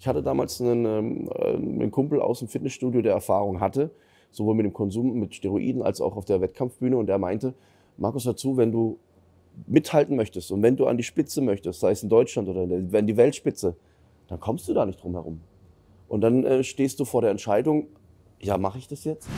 Ich hatte damals einen, ähm, äh, einen Kumpel aus dem Fitnessstudio, der Erfahrung hatte, sowohl mit dem Konsum mit Steroiden als auch auf der Wettkampfbühne. Und der meinte, Markus, dazu, wenn du mithalten möchtest und wenn du an die Spitze möchtest, sei es in Deutschland oder in die Weltspitze, dann kommst du da nicht drum herum. Und dann äh, stehst du vor der Entscheidung, ja, mache ich das jetzt?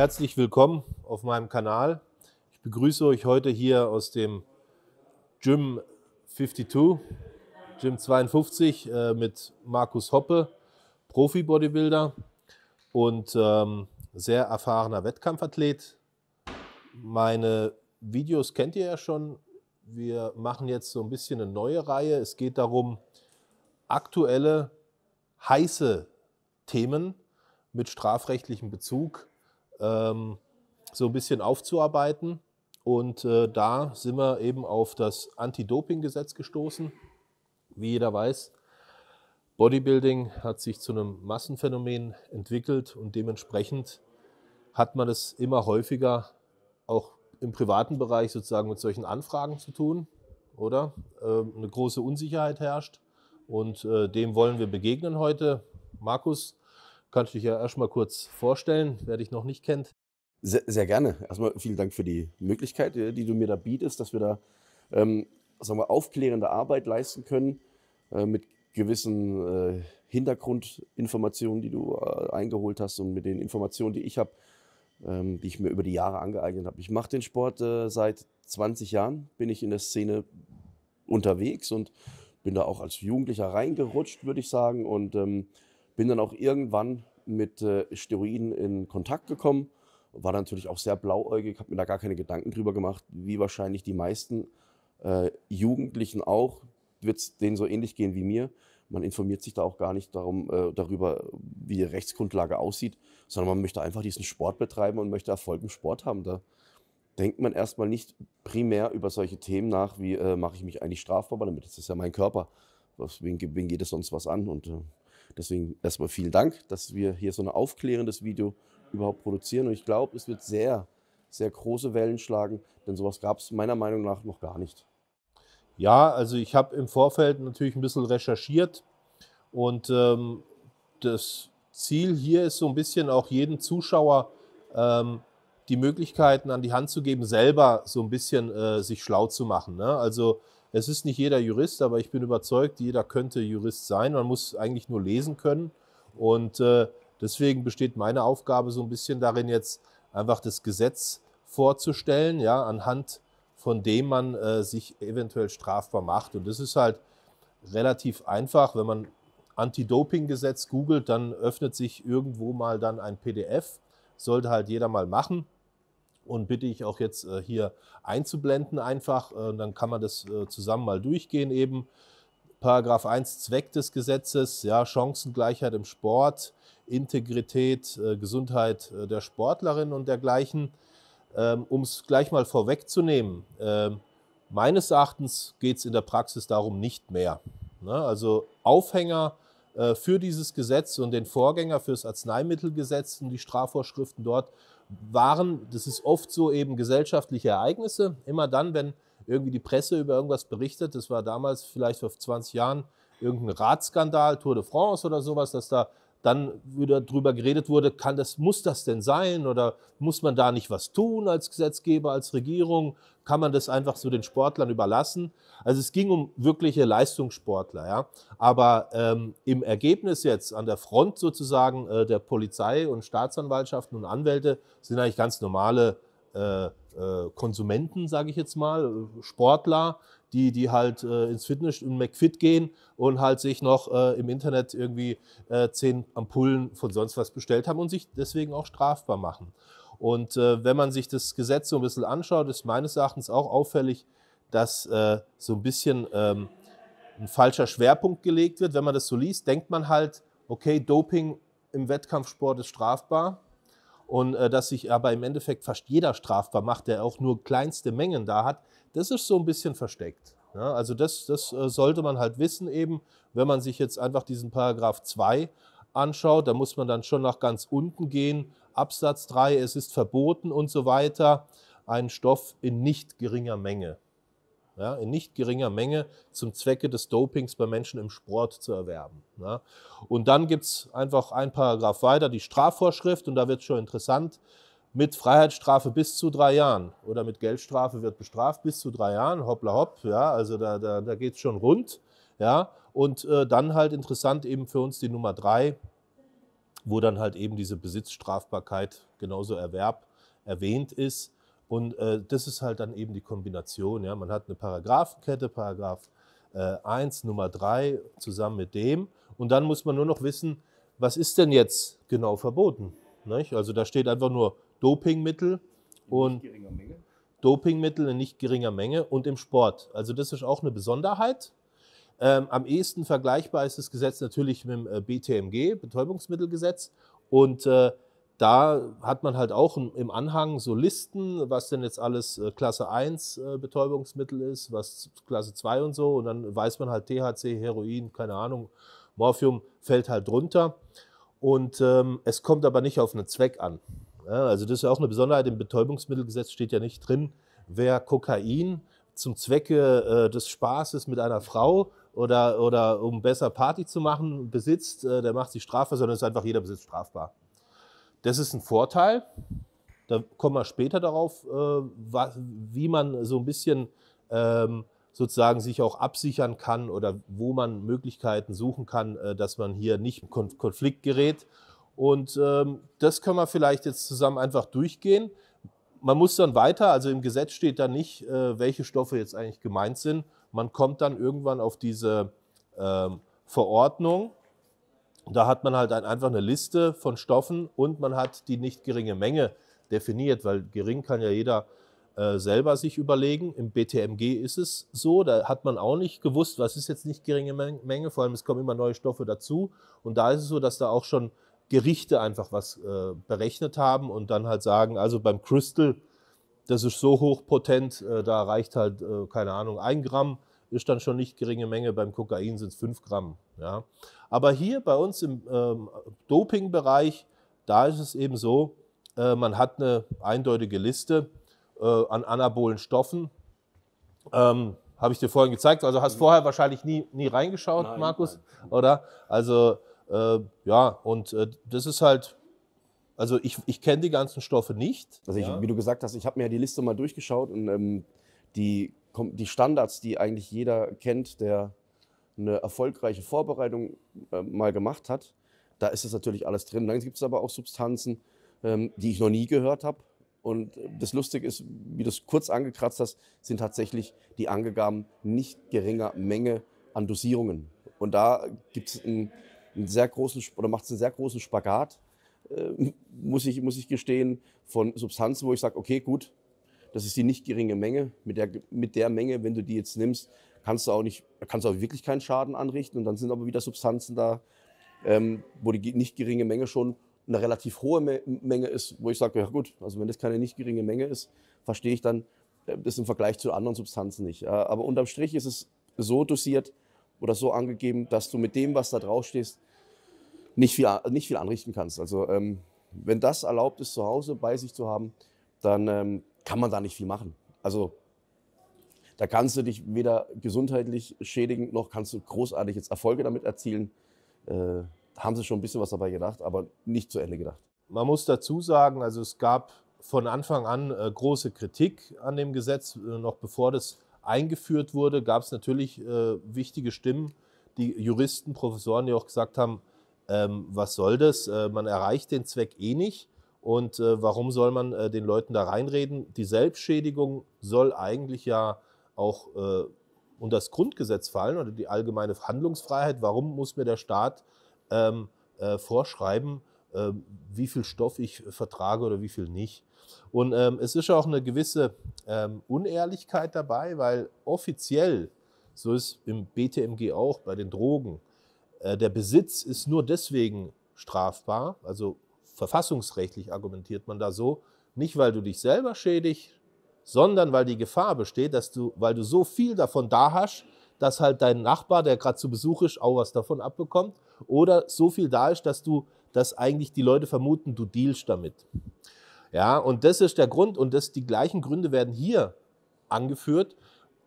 Herzlich willkommen auf meinem Kanal. Ich begrüße euch heute hier aus dem Gym 52, Gym 52 äh, mit Markus Hoppe, Profi-Bodybuilder und ähm, sehr erfahrener Wettkampfathlet. Meine Videos kennt ihr ja schon. Wir machen jetzt so ein bisschen eine neue Reihe. Es geht darum, aktuelle heiße Themen mit strafrechtlichem Bezug ähm, so ein bisschen aufzuarbeiten. Und äh, da sind wir eben auf das Anti-Doping-Gesetz gestoßen. Wie jeder weiß, Bodybuilding hat sich zu einem Massenphänomen entwickelt und dementsprechend hat man es immer häufiger auch im privaten Bereich sozusagen mit solchen Anfragen zu tun, oder? Ähm, eine große Unsicherheit herrscht und äh, dem wollen wir begegnen heute. Markus, Kannst du dich ja erstmal kurz vorstellen, wer dich noch nicht kennt. Sehr, sehr, gerne. Erstmal vielen Dank für die Möglichkeit, äh, die du mir da bietest, dass wir da ähm, sagen wir, aufklärende Arbeit leisten können äh, mit gewissen äh, Hintergrundinformationen, die du äh, eingeholt hast und mit den Informationen, die ich habe, ähm, die ich mir über die Jahre angeeignet habe. Ich mache den Sport äh, seit 20 Jahren, bin ich in der Szene unterwegs und bin da auch als Jugendlicher reingerutscht, würde ich sagen. Und ähm, bin dann auch irgendwann mit äh, Steroiden in Kontakt gekommen, war natürlich auch sehr blauäugig, habe mir da gar keine Gedanken drüber gemacht, wie wahrscheinlich die meisten äh, Jugendlichen auch, wird es denen so ähnlich gehen wie mir. Man informiert sich da auch gar nicht darum, äh, darüber, wie die Rechtsgrundlage aussieht, sondern man möchte einfach diesen Sport betreiben und möchte Erfolg im Sport haben. Da denkt man erstmal nicht primär über solche Themen nach, wie äh, mache ich mich eigentlich strafbar, damit ist ja mein Körper. Was, wen, wen geht es sonst was an? Und äh, Deswegen erstmal vielen Dank, dass wir hier so ein aufklärendes Video überhaupt produzieren. Und ich glaube, es wird sehr, sehr große Wellen schlagen, denn sowas gab es meiner Meinung nach noch gar nicht. Ja, also ich habe im Vorfeld natürlich ein bisschen recherchiert und ähm, das Ziel hier ist so ein bisschen auch jedem Zuschauer ähm, die Möglichkeiten an die Hand zu geben, selber so ein bisschen äh, sich schlau zu machen. Ne? Also es ist nicht jeder Jurist, aber ich bin überzeugt, jeder könnte Jurist sein. Man muss eigentlich nur lesen können. Und äh, deswegen besteht meine Aufgabe so ein bisschen darin, jetzt einfach das Gesetz vorzustellen, ja, anhand von dem man äh, sich eventuell strafbar macht. Und das ist halt relativ einfach. Wenn man Anti-Doping-Gesetz googelt, dann öffnet sich irgendwo mal dann ein PDF. Sollte halt jeder mal machen und bitte ich auch jetzt äh, hier einzublenden einfach. Äh, dann kann man das äh, zusammen mal durchgehen eben. Paragraph 1 Zweck des Gesetzes, ja, Chancengleichheit im Sport, Integrität, äh, Gesundheit äh, der Sportlerinnen und dergleichen. Ähm, um es gleich mal vorwegzunehmen, ähm, meines Erachtens geht es in der Praxis darum nicht mehr. Ne? Also Aufhänger äh, für dieses Gesetz und den Vorgänger für das Arzneimittelgesetz und die Strafvorschriften dort waren, das ist oft so eben gesellschaftliche Ereignisse. Immer dann, wenn irgendwie die Presse über irgendwas berichtet, das war damals vielleicht vor 20 Jahren irgendein Radskandal, Tour de France oder sowas, dass da dann wieder darüber geredet wurde, kann das, muss das denn sein oder muss man da nicht was tun als Gesetzgeber, als Regierung? Kann man das einfach so den Sportlern überlassen? Also es ging um wirkliche Leistungssportler, ja. Aber ähm, im Ergebnis jetzt an der Front sozusagen äh, der Polizei und Staatsanwaltschaften und Anwälte sind eigentlich ganz normale äh, äh Konsumenten, sage ich jetzt mal, Sportler, die, die halt äh, ins Fitness, und McFit gehen und halt sich noch äh, im Internet irgendwie äh, zehn Ampullen von sonst was bestellt haben und sich deswegen auch strafbar machen. Und äh, wenn man sich das Gesetz so ein bisschen anschaut, ist meines Erachtens auch auffällig, dass äh, so ein bisschen ähm, ein falscher Schwerpunkt gelegt wird. Wenn man das so liest, denkt man halt, okay, Doping im Wettkampfsport ist strafbar und äh, dass sich aber im Endeffekt fast jeder strafbar macht, der auch nur kleinste Mengen da hat, das ist so ein bisschen versteckt. Ja, ne? also das, das äh, sollte man halt wissen eben, wenn man sich jetzt einfach diesen Paragraph 2 anschaut, da muss man dann schon nach ganz unten gehen. Absatz 3, es ist verboten und so weiter, einen Stoff in nicht geringer Menge. Ja, in nicht geringer Menge zum Zwecke des Dopings bei Menschen im Sport zu erwerben. Ja. Ne? Und dann gibt es einfach ein Paragraph weiter, die Strafvorschrift, und da wird es schon interessant mit Freiheitsstrafe bis zu drei Jahren oder mit Geldstrafe wird bestraft bis zu drei Jahren, hoppla hopp, ja, also da, da, da geht es schon rund, ja, und äh, dann halt interessant eben für uns die Nummer drei, wo dann halt eben diese Besitzstrafbarkeit, genauso Erwerb, erwähnt ist und äh, das ist halt dann eben die Kombination, ja, man hat eine Paragraphenkette, Paragraph äh, 1, Nummer 3 zusammen mit dem und dann muss man nur noch wissen, was ist denn jetzt genau verboten? Nicht? Also da steht einfach nur Dopingmittel und Dopingmittel in nicht geringer Menge und im Sport. Also das ist auch eine Besonderheit. Ähm, am ehesten vergleichbar ist das Gesetz natürlich mit dem äh, BTMG, Betäubungsmittelgesetz. Und äh, da hat man halt auch im Anhang so Listen, was denn jetzt alles äh, Klasse 1 äh, Betäubungsmittel ist, was Klasse 2 und so. Und dann weiß man halt THC, Heroin, keine Ahnung, Morphium fällt halt drunter. Und ähm, es kommt aber nicht auf einen Zweck an. Ja, ne? also das ist ja auch eine Besonderheit, im Betäubungsmittelgesetz steht ja nicht drin, wer Kokain zum Zwecke äh, des Spaßes mit einer Frau oder, oder um besser Party zu machen besitzt, äh, der macht sich strafbar, sondern es ist einfach jeder Besitz strafbar. Das ist ein Vorteil. Da kommen wir später darauf, äh, was, wie man so ein bisschen ähm, sozusagen sich auch absichern kann oder wo man Möglichkeiten suchen kann, äh, dass man hier nicht in Konflikt gerät. Und ähm, das können wir vielleicht jetzt zusammen einfach durchgehen. Man muss dann weiter, also im Gesetz steht da nicht, äh, welche Stoffe jetzt eigentlich gemeint sind. Man kommt dann irgendwann auf diese ähm, Verordnung. Da hat man halt einfach eine Liste von Stoffen und man hat die nicht geringe Menge definiert, weil gering kann ja jeder äh, selber sich überlegen. Im BTMG ist es so, da hat man auch nicht gewusst, was ist jetzt nicht geringe Menge, vor allem es kommen immer neue Stoffe dazu. Und da ist es so, dass da auch schon Gerichte einfach was äh, berechnet haben und dann halt sagen, also beim Crystal, das ist so hochpotent, äh, da reicht halt, äh, keine Ahnung, ein Gramm ist dann schon nicht geringe Menge, beim Kokain sind es fünf Gramm. Ja. Aber hier bei uns im ähm, Dopingbereich, da ist es eben so, äh, man hat eine eindeutige Liste äh, an anabolen Stoffen. Ähm, Habe ich dir vorhin gezeigt. Also hast mhm. vorher wahrscheinlich nie, nie reingeschaut, nein, Markus, nein. oder? Also äh, ja, und äh, das ist halt, also ich, ich kenne die ganzen Stoffe nicht. Also ich, ja. wie du gesagt hast, ich habe mir die Liste mal durchgeschaut und ähm, die, die Standards, die eigentlich jeder kennt, der eine erfolgreiche Vorbereitung äh, mal gemacht hat, da ist es natürlich alles drin. Dann gibt es aber auch Substanzen, ähm, die ich noch nie gehört habe. Und das Lustige ist, wie du es kurz angekratzt hast, sind tatsächlich die angegaben nicht geringer Menge an Dosierungen. Und da gibt es ein einen sehr großen oder macht einen sehr großen Spagat, äh, muss, ich, muss ich gestehen, von Substanzen, wo ich sage, okay, gut, das ist die nicht geringe Menge. Mit der, mit der Menge, wenn du die jetzt nimmst, kannst du auch nicht, kannst du auch wirklich keinen Schaden anrichten. Und dann sind aber wieder Substanzen da, ähm, wo die nicht geringe Menge schon eine relativ hohe Me Menge ist, wo ich sage, ja gut, also wenn das keine nicht geringe Menge ist, verstehe ich dann äh, das im Vergleich zu anderen Substanzen nicht. Äh, aber unterm Strich ist es so dosiert oder so angegeben, dass du mit dem, was da draufstehst, nicht viel, nicht viel anrichten kannst. Also ähm, wenn das erlaubt ist, zu Hause bei sich zu haben, dann ähm, kann man da nicht viel machen. Also da kannst du dich weder gesundheitlich schädigen, noch kannst du großartig jetzt Erfolge damit erzielen. Äh, haben sie schon ein bisschen was dabei gedacht, aber nicht zu Ende gedacht. Man muss dazu sagen, also es gab von Anfang an äh, große Kritik an dem Gesetz. Äh, noch bevor das eingeführt wurde, gab es natürlich äh, wichtige Stimmen, die Juristen, Professoren, die auch gesagt haben, ähm, was soll das? Äh, man erreicht den Zweck eh nicht. Und äh, warum soll man äh, den Leuten da reinreden? Die Selbstschädigung soll eigentlich ja auch äh, unter das Grundgesetz fallen oder die allgemeine Handlungsfreiheit. Warum muss mir der Staat ähm, äh, vorschreiben, ähm, wie viel Stoff ich vertrage oder wie viel nicht? Und ähm, es ist auch eine gewisse ähm, Unehrlichkeit dabei, weil offiziell, so ist im BTMG auch bei den Drogen, äh, der Besitz ist nur deswegen strafbar, also verfassungsrechtlich argumentiert man da so, nicht weil du dich selber schädigst, sondern weil die Gefahr besteht, dass du, weil du so viel davon da hast, dass halt dein Nachbar, der gerade zu Besuch ist, auch was davon abbekommt, oder so viel da ist, dass du, dass eigentlich die Leute vermuten, du dealst damit. Ja, und das ist der Grund und das, die gleichen Gründe werden hier angeführt.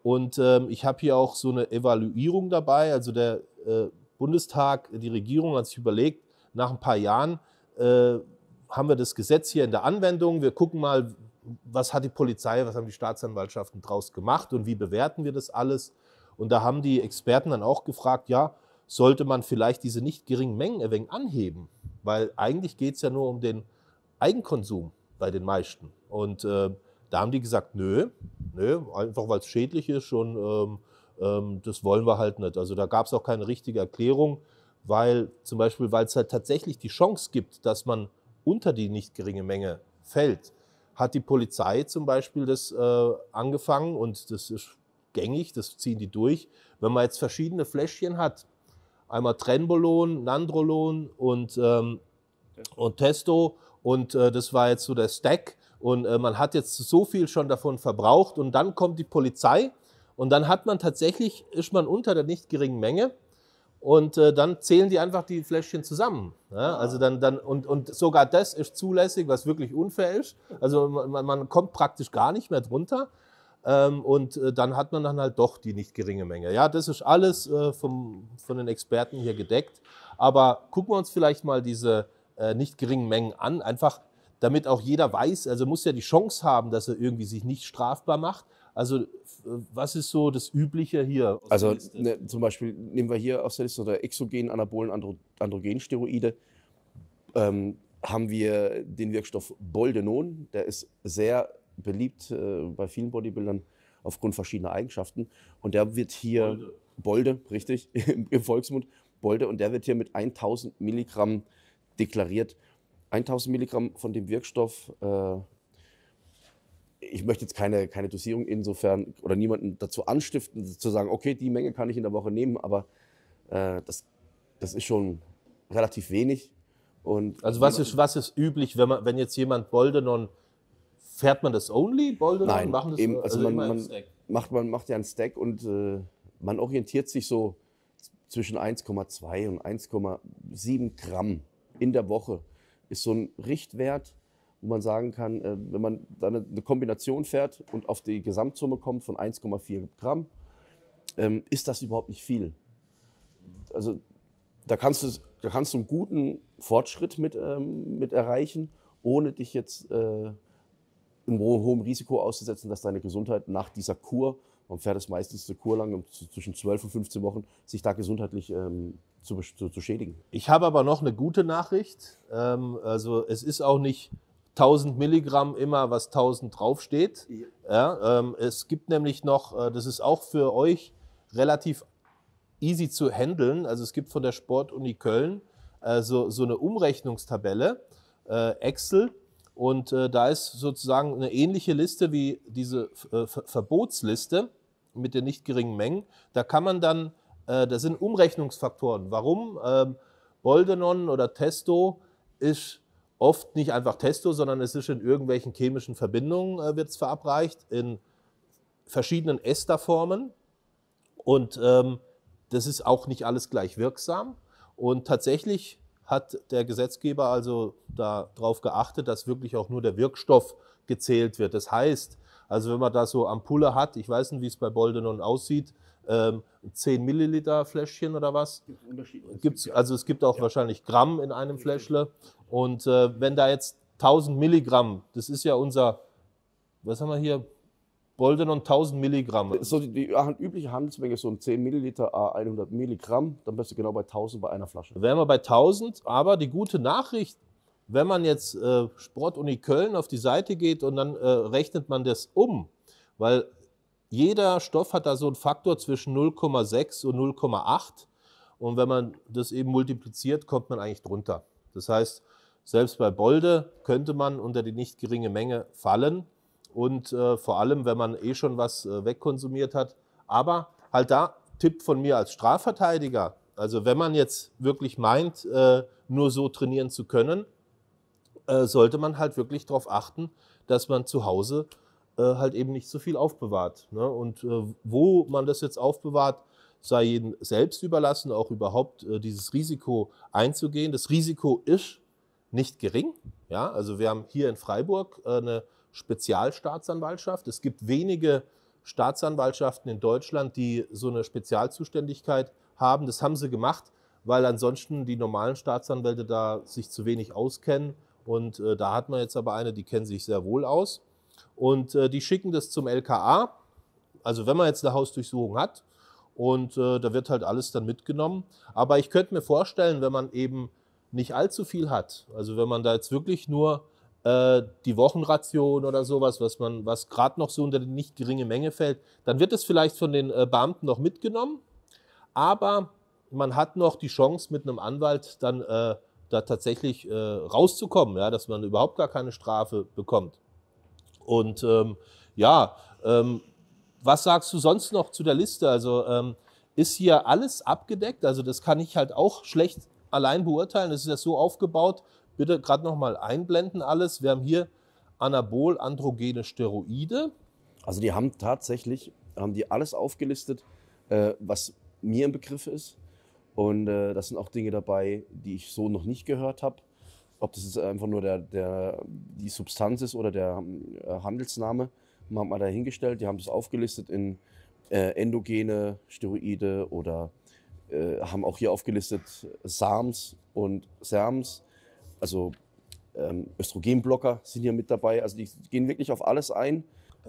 Und ähm, ich habe hier auch so eine Evaluierung dabei. Also der äh, Bundestag, die Regierung hat sich überlegt, nach ein paar Jahren äh, haben wir das Gesetz hier in der Anwendung, wir gucken mal, was hat die Polizei, was haben die Staatsanwaltschaften draus gemacht und wie bewerten wir das alles. Und da haben die Experten dann auch gefragt, ja, sollte man vielleicht diese nicht geringen Mengen ein wenig anheben, weil eigentlich geht es ja nur um den Eigenkonsum bei den meisten. Und äh, da haben die gesagt, nö, nö, einfach weil es schädlich ist und ähm, ähm, das wollen wir halt nicht. Also da gab es auch keine richtige Erklärung, weil zum Beispiel, weil es halt tatsächlich die Chance gibt, dass man unter die nicht geringe Menge fällt, hat die Polizei zum Beispiel das äh, angefangen und das ist gängig, das ziehen die durch. Wenn man jetzt verschiedene Fläschchen hat, einmal Trenbolon, Nandrolon und, ähm, und Testo und äh, das war jetzt so der Stack und äh, man hat jetzt so viel schon davon verbraucht und dann kommt die Polizei und dann hat man tatsächlich, ist man unter der nicht geringen Menge. Und äh, dann zählen die einfach die Fläschchen zusammen. Ja? Ne? Ah. Also dann, dann, und, und sogar das ist zulässig, was wirklich unfair ist. Also man, man kommt praktisch gar nicht mehr drunter. Ähm, und äh, dann hat man dann halt doch die nicht geringe Menge. Ja, das ist alles äh, vom, von den Experten hier gedeckt. Aber gucken wir uns vielleicht mal diese äh, nicht geringen Mengen an, einfach damit auch jeder weiß, also muss ja die Chance haben, dass er irgendwie sich nicht strafbar macht. Also was ist so das Übliche hier? also ne, zum Beispiel nehmen wir hier aus der Liste oder exogenen anabolen Andro Androgensteroide. Ähm, haben wir den Wirkstoff Boldenon, der ist sehr beliebt äh, bei vielen Bodybuildern aufgrund verschiedener Eigenschaften. Und der wird hier, Bolde, Bolde richtig, im Volksmund, Bolde, und der wird hier mit 1000 Milligramm deklariert. 1000 Milligramm von dem Wirkstoff äh, ich möchte jetzt keine, keine Dosierung insofern oder niemanden dazu anstiften, zu sagen, okay, die Menge kann ich in der Woche nehmen, aber äh, das, das ist schon relativ wenig. Und also was ist, was ist üblich, wenn, man, wenn jetzt jemand Boldenon, fährt man das only, Boldenon? Nein, machen das, eben, also, also man, man, macht, man macht ja einen Stack und äh, man orientiert sich so zwischen 1,2 und 1,7 Gramm in der Woche. Ist so ein Richtwert, wo man sagen kann, äh, wenn man dann eine Kombination fährt und auf die Gesamtsumme kommt von 1,4 Gramm, ähm, ist das überhaupt nicht viel. Also da kannst du, da kannst du einen guten Fortschritt mit, ähm, mit erreichen, ohne dich jetzt äh, einem hohen Risiko auszusetzen, dass deine Gesundheit nach dieser Kur, man fährt es meistens eine Kur lang, zwischen 12 und 15 Wochen, sich da gesundheitlich ähm, zu, zu, zu, schädigen. Ich habe aber noch eine gute Nachricht. Ähm, also es ist auch nicht 1000 Milligramm immer, was 1000 draufsteht. Ja. ja ähm, es gibt nämlich noch, äh, das ist auch für euch relativ easy zu handeln. Also es gibt von der Sportuni Köln äh, so, so eine Umrechnungstabelle, äh, Excel. Und äh, da ist sozusagen eine ähnliche Liste wie diese äh, Ver Verbotsliste mit den nicht geringen Mengen. Da kann man dann, äh, da sind Umrechnungsfaktoren. Warum? Ähm, Boldenon oder Testo ist oft nicht einfach Testo, sondern es ist in irgendwelchen chemischen Verbindungen äh, wird es verabreicht, in verschiedenen Esterformen. Und ähm, das ist auch nicht alles gleich wirksam. Und tatsächlich hat der Gesetzgeber also darauf geachtet, dass wirklich auch nur der Wirkstoff gezählt wird. Das heißt, also wenn man da so Ampulle hat, ich weiß nicht, wie es bei Boldenon aussieht, ähm, 10 Milliliter Fläschchen oder was. Gibt's, also es gibt auch ja. wahrscheinlich Gramm in einem Fläschle. Und äh, wenn da jetzt 1000 Milligramm, das ist ja unser, was haben wir hier, Boldenon 1000 Milligramm. So die, die übliche Handelsmenge ist so ein 10 Milliliter, 100 Milligramm, dann bist du genau bei 1000 bei einer Flasche. Wären wir bei 1000, aber die gute Nachricht, wenn man jetzt äh, Sportuni Köln auf die Seite geht und dann äh, rechnet man das um, weil jeder Stoff hat da so einen Faktor zwischen 0,6 und 0,8. Und wenn man das eben multipliziert, kommt man eigentlich drunter. Das heißt, selbst bei Bolde könnte man unter die nicht geringe Menge fallen. Und äh, vor allem, wenn man eh schon was äh, wegkonsumiert hat. Aber halt da Tipp von mir als Strafverteidiger. Also wenn man jetzt wirklich meint, äh, nur so trainieren zu können, äh, sollte man halt wirklich darauf achten, dass man zu Hause äh, halt eben nicht so viel aufbewahrt. Ne? Und äh, wo man das jetzt aufbewahrt, sei jedem selbst überlassen, auch überhaupt äh, dieses Risiko einzugehen. Das Risiko ist nicht gering. Ja? Also wir haben hier in Freiburg eine Spezialstaatsanwaltschaft. Es gibt wenige Staatsanwaltschaften in Deutschland, die so eine Spezialzuständigkeit haben. Das haben sie gemacht, weil ansonsten die normalen Staatsanwälte da sich zu wenig auskennen. Und da hat man jetzt aber eine, die kennen sich sehr wohl aus. Und äh, die schicken das zum LKA. Also wenn man jetzt eine Hausdurchsuchung hat und äh, da wird halt alles dann mitgenommen. Aber ich könnte mir vorstellen, wenn man eben nicht allzu viel hat, also wenn man da jetzt wirklich nur äh, die Wochenration oder sowas, was man, was gerade noch so unter die nicht geringe Menge fällt, dann wird es vielleicht von den äh, Beamten noch mitgenommen. Aber man hat noch die Chance, mit einem Anwalt dann äh, da tatsächlich äh, rauszukommen, ja, dass man überhaupt gar keine Strafe bekommt. Und ähm, ja, ähm, was sagst du sonst noch zu der Liste? Also ähm, ist hier alles abgedeckt? Also das kann ich halt auch schlecht allein beurteilen. Das ist ja so aufgebaut. Bitte gerade nochmal einblenden alles. Wir haben hier Anabol, androgene Steroide. Also die haben tatsächlich, haben die alles aufgelistet, äh, was mir im Begriff ist. Und äh, das sind auch Dinge dabei, die ich so noch nicht gehört habe ob das jetzt einfach nur der, der, die Substanz ist oder der hm, äh, Handelsname, haben mal dahingestellt. Die haben das aufgelistet in äh, endogene Steroide oder äh, haben auch hier aufgelistet SAMs und SERMs, also ähm, Östrogenblocker sind hier mit dabei. Also die gehen wirklich auf alles ein.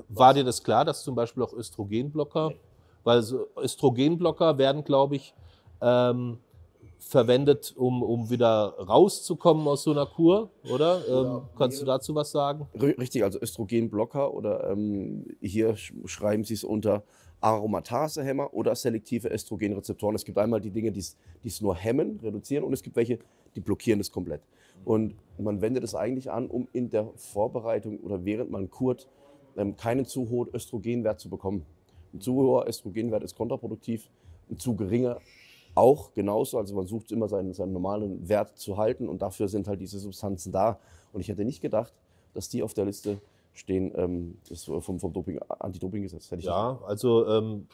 War dir das klar, dass zum Beispiel auch Östrogenblocker, weil Östrogenblocker werden, glaube ich, ähm, verwendet, um, um wieder rauszukommen aus so einer Kur, oder? Ähm, kannst du dazu was sagen? Richtig, also Östrogenblocker oder ähm, hier schreiben sie es unter Aromatasehemmer oder selektive Östrogenrezeptoren. Es gibt einmal die Dinge, die es nur hemmen, reduzieren und es gibt welche, die blockieren es komplett. Mhm. Und man wendet es eigentlich an, um in der Vorbereitung oder während man kurt, ähm, keinen zu hohen Östrogenwert zu bekommen. Ein zu hoher Östrogenwert ist kontraproduktiv, ein zu geringer auch genauso. Also man sucht immer seinen, seinen normalen Wert zu halten und dafür sind halt diese Substanzen da. Und ich hätte nicht gedacht, dass die auf der Liste stehen ähm, das äh, vom, vom Doping, äh, Anti-Doping-Gesetz. Ja, nicht. also ähm,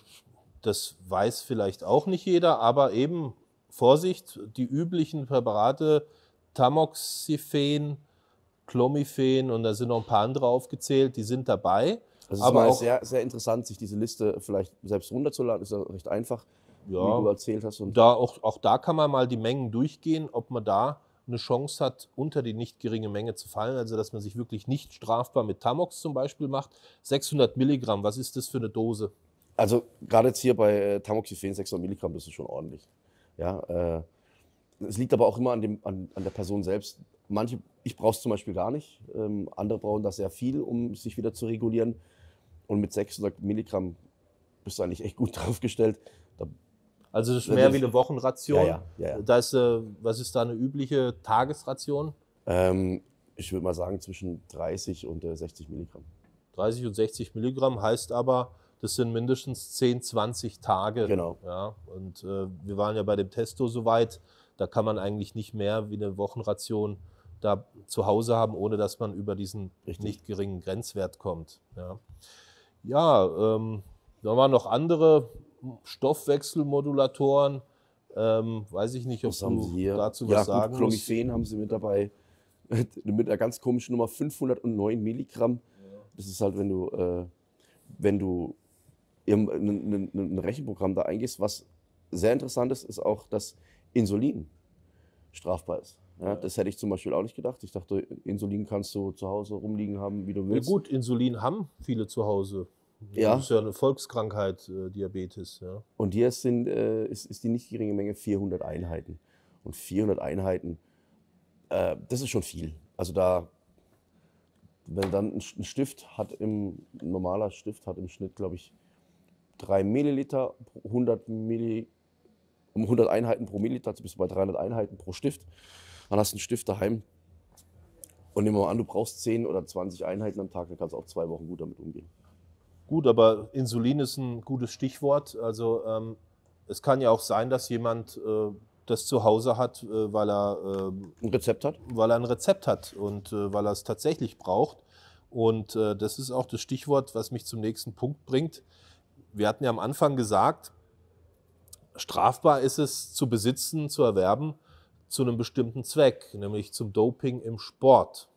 das weiß vielleicht auch nicht jeder, aber eben Vorsicht, die üblichen Präparate, Tamoxifen, Clomifen und da sind noch ein paar andere aufgezählt, die sind dabei. Das also ist aber mal sehr, sehr interessant, sich diese Liste vielleicht selbst runterzuladen, ist ja recht einfach ja, wie du erzählt hast. Und da auch, auch da kann man mal die Mengen durchgehen, ob man da eine Chance hat, unter die nicht geringe Menge zu fallen, also dass man sich wirklich nicht strafbar mit Tamox zum Beispiel macht. 600 Milligramm, was ist das für eine Dose? Also gerade jetzt hier bei äh, Tamoxifen 600 Milligramm, das ist schon ordentlich. Ja, äh, es äh, liegt aber auch immer an, dem, an, an der Person selbst. Manche, ich brauche es zum Beispiel gar nicht, ähm, andere brauchen das sehr viel, um sich wieder zu regulieren. Und mit 600 Milligramm bist du eigentlich echt gut draufgestellt. Also das ist mehr wie eine Wochenration. Ja, ja, ja, Da ist, äh, was ist da eine übliche Tagesration? Ähm, ich würde mal sagen zwischen 30 und 60 äh, Milligramm. 30 und 60 Milligramm heißt aber, das sind mindestens 10, 20 Tage. Genau. Ja, und äh, wir waren ja bei dem Testo soweit, da kann man eigentlich nicht mehr wie eine Wochenration da zu Hause haben, ohne dass man über diesen Richtig. nicht geringen Grenzwert kommt. Ja, ja ähm, da waren noch andere Stoffwechselmodulatoren. Ähm, weiß ich nicht, ob was du hier? dazu ja, was gut, sagen Clomiphene musst. haben sie mit dabei. mit einer ganz komischen Nummer 509 Milligramm. Ja. Das ist halt, wenn du, äh, wenn du ein Rechenprogramm da eingehst, was sehr interessant ist, ist auch, dass Insulin strafbar ist. Ja, das hätte ich zum Beispiel auch nicht gedacht. Ich dachte, Insulin kannst du zu Hause rumliegen haben, wie du willst. Ja gut, Insulin haben viele zu Hause. Ja. Das ist ja eine Volkskrankheit, äh, Diabetes. Ja. Und hier sind, äh, ist, ist die nicht geringe Menge 400 Einheiten. Und 400 Einheiten, äh, das ist schon viel. Also da, wenn dann ein Stift hat, im, ein normaler Stift hat im Schnitt, glaube ich, 3 Milliliter, 100 Milli, um 100 Einheiten pro Milliliter, also bist du bei 300 Einheiten pro Stift. Dann hast du einen Stift daheim. Und nehmen wir mal an, du brauchst 10 oder 20 Einheiten am Tag, dann kannst du auch zwei Wochen gut damit umgehen. Gut, aber Insulin ist ein gutes Stichwort. Also ähm, es kann ja auch sein, dass jemand äh, das zu Hause hat, äh, weil er äh, ein Rezept hat, weil er ein Rezept hat und äh, weil er es tatsächlich braucht. Und äh, das ist auch das Stichwort, was mich zum nächsten Punkt bringt. Wir hatten ja am Anfang gesagt, strafbar ist es zu besitzen, zu erwerben zu einem bestimmten Zweck, nämlich zum Doping im Sport.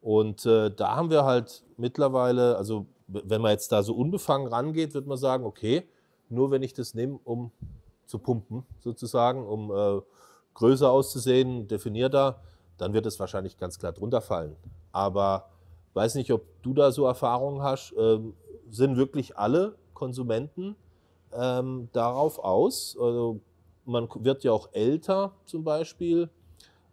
Und äh, da haben wir halt mittlerweile, also wenn man jetzt da so unbefangen rangeht, wird man sagen, okay, nur wenn ich das nehme, um zu pumpen, sozusagen, um äh, größer auszusehen, definierter, dann wird es wahrscheinlich ganz klar drunter fallen. Aber weiß nicht, ob du da so Erfahrungen hast. Ähm, sind wirklich alle Konsumenten ähm, darauf aus? Also man wird ja auch älter zum Beispiel.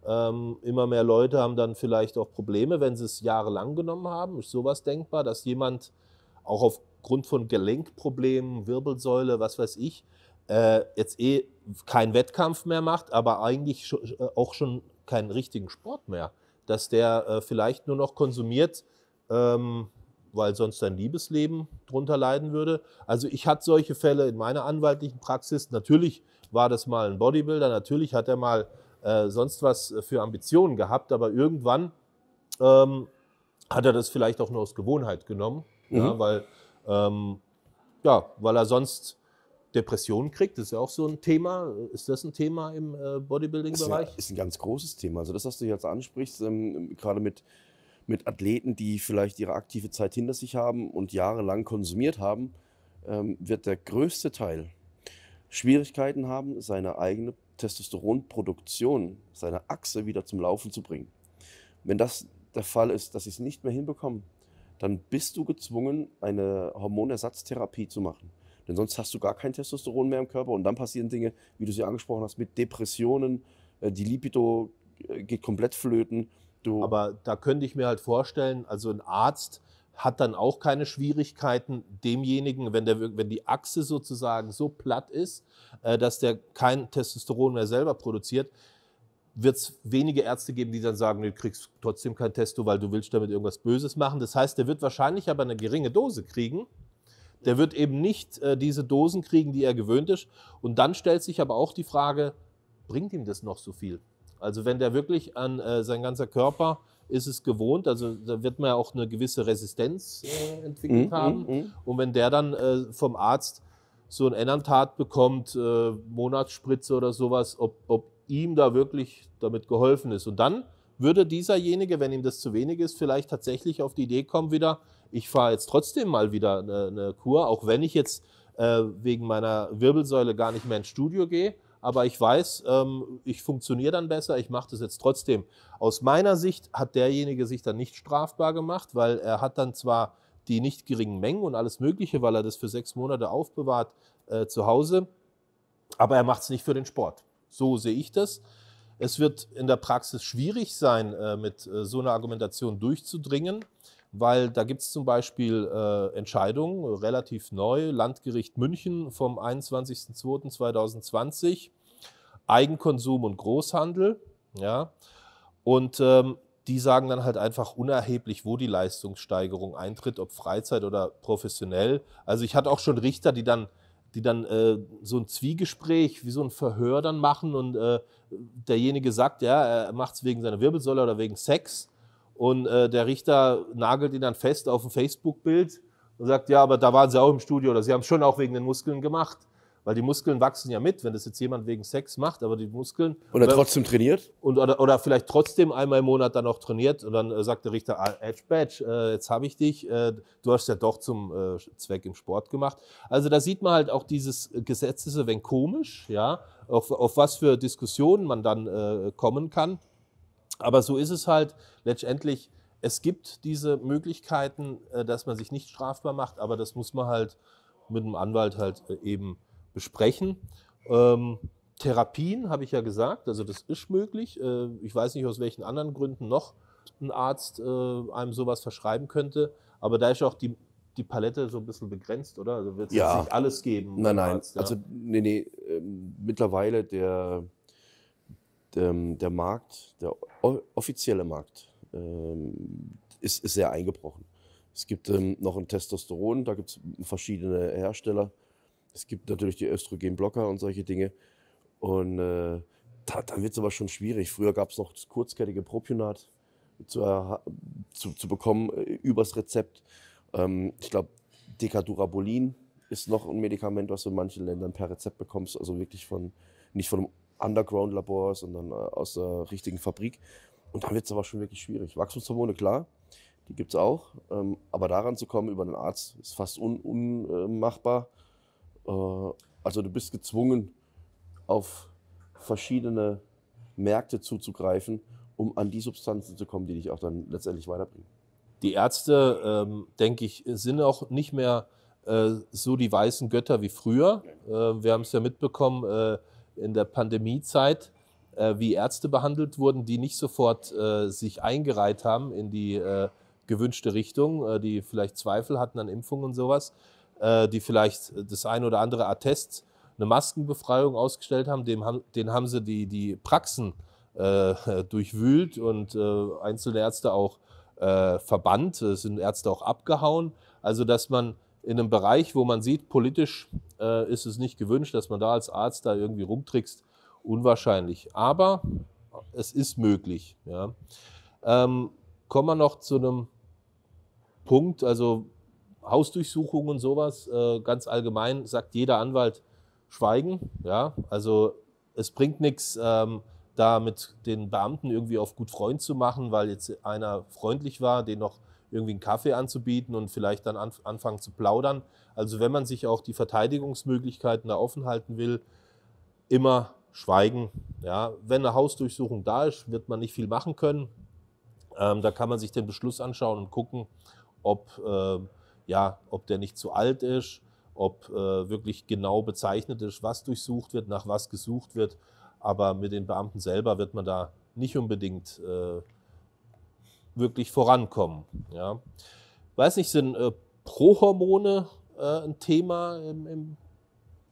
Ähm, immer mehr Leute haben dann vielleicht auch Probleme, wenn sie es jahrelang genommen haben. Ist sowas denkbar, dass jemand auch aufgrund von Gelenkproblemen, Wirbelsäule, was weiß ich, äh, jetzt eh keinen Wettkampf mehr macht, aber eigentlich sch äh, auch schon keinen richtigen Sport mehr. Dass der äh, vielleicht nur noch konsumiert, ähm, weil sonst sein Liebesleben drunter leiden würde. Also ich hatte solche Fälle in meiner anwaltlichen Praxis. Natürlich war das mal ein Bodybuilder, natürlich hat er mal äh, sonst was für Ambitionen gehabt, aber irgendwann ähm, hat er das vielleicht auch nur aus Gewohnheit genommen Ne, mhm. Ja, weil, ähm, ja, weil er sonst Depressionen kriegt, das ist ja auch so ein Thema. Ist das ein Thema im äh, Bodybuilding-Bereich? Ist, ja, ist, ein ganz großes Thema. Also das, was du jetzt ansprichst, ähm, gerade mit, mit Athleten, die vielleicht ihre aktive Zeit hinter sich haben und jahrelang konsumiert haben, ähm, wird der größte Teil Schwierigkeiten haben, seine eigene Testosteronproduktion, seine Achse wieder zum Laufen zu bringen. Wenn das der Fall ist, dass sie es nicht mehr hinbekommen, dann bist du gezwungen, eine Hormonersatztherapie zu machen. Denn sonst hast du gar kein Testosteron mehr im Körper und dann passieren Dinge, wie du sie angesprochen hast, mit Depressionen, äh, die Lipido äh, geht komplett flöten. Du Aber da könnte ich mir halt vorstellen, also ein Arzt hat dann auch keine Schwierigkeiten, demjenigen, wenn, der, wenn die Achse sozusagen so platt ist, äh, dass der kein Testosteron mehr selber produziert, wird es wenige Ärzte geben, die dann sagen, du kriegst trotzdem kein Testo, weil du willst damit irgendwas Böses machen. Das heißt, der wird wahrscheinlich aber eine geringe Dose kriegen. Der wird eben nicht äh, diese Dosen kriegen, die er gewöhnt ist. Und dann stellt sich aber auch die Frage, bringt ihm das noch so viel? Also wenn der wirklich an äh, sein ganzer Körper ist es gewohnt, also da wird man ja auch eine gewisse Resistenz äh, entwickelt mm, haben. Mm, mm. Und wenn der dann äh, vom Arzt so ein Enantat bekommt, äh, Monatsspritze oder sowas, ob, ob ihm da wirklich damit geholfen ist. Und dann würde dieserjenige, wenn ihm das zu wenig ist, vielleicht tatsächlich auf die Idee kommen wieder, ich fahre jetzt trotzdem mal wieder eine, eine Kur, auch wenn ich jetzt äh, wegen meiner Wirbelsäule gar nicht mehr ins Studio gehe. Aber ich weiß, ähm, ich funktioniere dann besser, ich mache das jetzt trotzdem. Aus meiner Sicht hat derjenige sich dann nicht strafbar gemacht, weil er hat dann zwar die nicht geringen Mengen und alles Mögliche, weil er das für sechs Monate aufbewahrt äh, zu Hause. Aber er macht es nicht für den Sport. So sehe ich das. Es wird in der Praxis schwierig sein, äh, mit äh, so einer Argumentation durchzudringen, weil da gibt es zum Beispiel äh, Entscheidungen, relativ neu, Landgericht München vom 21.02.2020, Eigenkonsum und Großhandel. Ja. Und ähm, die sagen dann halt einfach unerheblich, wo die Leistungssteigerung eintritt, ob Freizeit oder professionell. Also ich hatte auch schon Richter, die dann, die dann äh, so ein Zwiegespräch, wie so ein Verhör dann machen und äh, derjenige sagt, ja, er macht es wegen seiner Wirbelsäule oder wegen Sex und äh, der Richter nagelt ihn dann fest auf ein Facebook-Bild und sagt, ja, aber da waren sie auch im Studio oder sie haben es schon auch wegen den Muskeln gemacht. Weil die Muskeln wachsen ja mit, wenn das jetzt jemand wegen Sex macht, aber die Muskeln. Oder äh, trotzdem trainiert? Und, oder, oder vielleicht trotzdem einmal im Monat dann auch trainiert und dann äh, sagt der Richter, ah, Edge Badge, äh, jetzt habe ich dich, äh, du hast ja doch zum äh, Zweck im Sport gemacht. Also da sieht man halt auch dieses Gesetz ist wenn komisch, ja, auf, auf was für Diskussionen man dann äh, kommen kann. Aber so ist es halt letztendlich. Es gibt diese Möglichkeiten, dass man sich nicht strafbar macht, aber das muss man halt mit einem Anwalt halt eben besprechen. Ähm, Therapien habe ich ja gesagt, also das ist möglich. Äh, ich weiß nicht, aus welchen anderen Gründen noch ein Arzt äh, einem sowas verschreiben könnte, aber da ist auch die, die Palette so ein bisschen begrenzt, oder? Also wird es ja. nicht alles geben? Nein, nein. Arzt, ja? Also, nee, nee. Ähm, mittlerweile der, der, der, Markt, der offizielle Markt, ähm, ist, ist sehr eingebrochen. Es gibt ähm, noch ein Testosteron, da gibt es verschiedene Hersteller. Es gibt natürlich die Östrogenblocker und solche Dinge. Und äh, da, dann wird es aber schon schwierig. Früher gab es noch das kurzkettige Propionat zu, zu, zu bekommen äh, übers Rezept. Ähm, ich glaube, Decadurabolin ist noch ein Medikament, was du in manchen Ländern per Rezept bekommst. Also wirklich von, nicht von einem Underground-Labor, sondern äh, aus der richtigen Fabrik. Und dann wird es aber schon wirklich schwierig. Wachstumshormone, klar, die gibt es auch. Ähm, aber daran zu kommen über einen Arzt ist fast unmachbar. Un, äh, also du bist gezwungen, auf verschiedene Märkte zuzugreifen, um an die Substanzen zu kommen, die dich auch dann letztendlich weiterbringen. Die Ärzte, ähm, denke ich, sind auch nicht mehr äh, so die weißen Götter wie früher. Äh, wir haben es ja mitbekommen äh, in der Pandemiezeit, äh, wie Ärzte behandelt wurden, die nicht sofort äh, sich eingereiht haben in die gewünschte Richtung, die vielleicht Zweifel hatten an Impfungen und sowas. Äh, die vielleicht das ein oder andere Attest, eine Maskenbefreiung ausgestellt haben, dem haben denen haben sie die, die Praxen äh, durchwühlt und äh, einzelne Ärzte auch äh, verbannt, es äh, sind Ärzte auch abgehauen. Also dass man in einem Bereich, wo man sieht, politisch äh, ist es nicht gewünscht, dass man da als Arzt da irgendwie rumtrickst, unwahrscheinlich. Aber es ist möglich. Ja. Ähm, kommen wir noch zu einem Punkt, also Hausdurchsuchungen und sowas, äh, ganz allgemein sagt jeder Anwalt, schweigen. Ja, also es bringt nichts, ähm, da mit den Beamten irgendwie auf gut Freund zu machen, weil jetzt einer freundlich war, den noch irgendwie einen Kaffee anzubieten und vielleicht dann anf anfangen zu plaudern. Also wenn man sich auch die Verteidigungsmöglichkeiten da offen halten will, immer schweigen. Ja, wenn eine Hausdurchsuchung da ist, wird man nicht viel machen können. Ähm, da kann man sich den Beschluss anschauen und gucken, ob äh, ja, ob der nicht zu alt ist, ob äh, wirklich genau bezeichnet ist, was durchsucht wird, nach was gesucht wird. Aber mit den Beamten selber wird man da nicht unbedingt äh, wirklich vorankommen. Ja. Weiß nicht, sind äh, Prohormone äh, ein Thema im, im